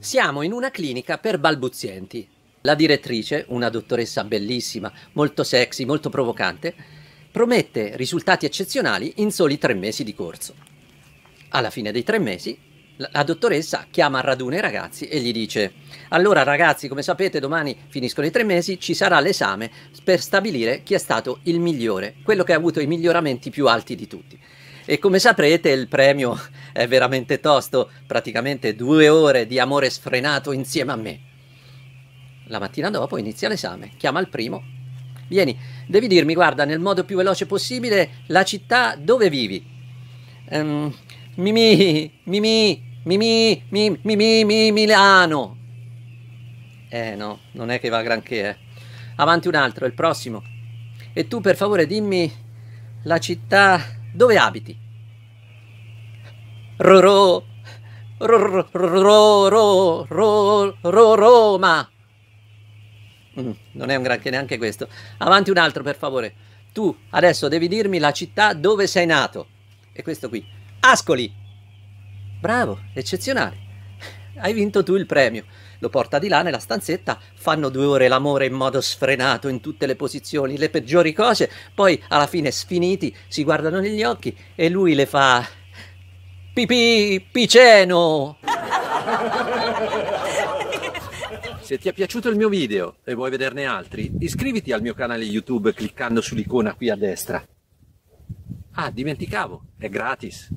Siamo in una clinica per balbuzienti. La direttrice, una dottoressa bellissima, molto sexy, molto provocante, promette risultati eccezionali in soli tre mesi di corso. Alla fine dei tre mesi, la dottoressa chiama a raduno i ragazzi e gli dice: Allora, ragazzi, come sapete, domani finiscono i tre mesi, ci sarà l'esame per stabilire chi è stato il migliore, quello che ha avuto i miglioramenti più alti di tutti. E come saprete il premio è veramente tosto, praticamente due ore di amore sfrenato insieme a me. La mattina dopo inizia l'esame, chiama il primo. Vieni, devi dirmi, guarda, nel modo più veloce possibile, la città dove vivi. Um, mimi, Mimi, Mimi, Mimi, Mimi, Milano. Eh no, non è che va granché, eh. Avanti un altro, il prossimo. E tu per favore dimmi la città dove abiti? Roro, roro, roro, roro, Roma. Mm, non è un granché neanche questo. Avanti un altro, per favore. Tu adesso devi dirmi la città dove sei nato. E questo qui. Ascoli. Bravo, eccezionale hai vinto tu il premio. Lo porta di là nella stanzetta, fanno due ore l'amore in modo sfrenato in tutte le posizioni, le peggiori cose, poi alla fine sfiniti si guardano negli occhi e lui le fa pipì piceno. Se ti è piaciuto il mio video e vuoi vederne altri, iscriviti al mio canale YouTube cliccando sull'icona qui a destra. Ah, dimenticavo, è gratis.